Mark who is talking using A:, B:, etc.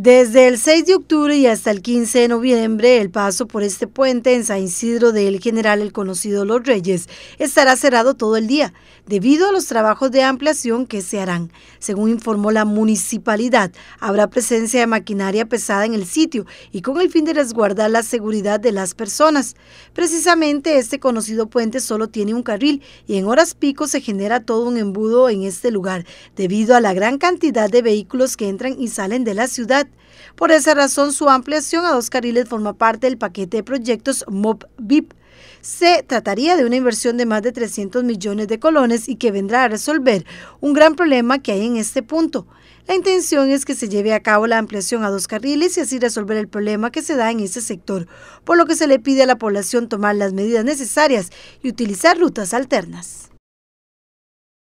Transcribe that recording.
A: Desde el 6 de octubre y hasta el 15 de noviembre, el paso por este puente en San Isidro del General, el conocido Los Reyes, estará cerrado todo el día, debido a los trabajos de ampliación que se harán. Según informó la municipalidad, habrá presencia de maquinaria pesada en el sitio y con el fin de resguardar la seguridad de las personas. Precisamente este conocido puente solo tiene un carril y en horas pico se genera todo un embudo en este lugar, debido a la gran cantidad de vehículos que entran y salen de la ciudad. Por esa razón, su ampliación a dos carriles forma parte del paquete de proyectos MOB-VIP. Se trataría de una inversión de más de 300 millones de colones y que vendrá a resolver un gran problema que hay en este punto. La intención es que se lleve a cabo la ampliación a dos carriles y así resolver el problema que se da en ese sector, por lo que se le pide a la población tomar las medidas necesarias y utilizar rutas alternas.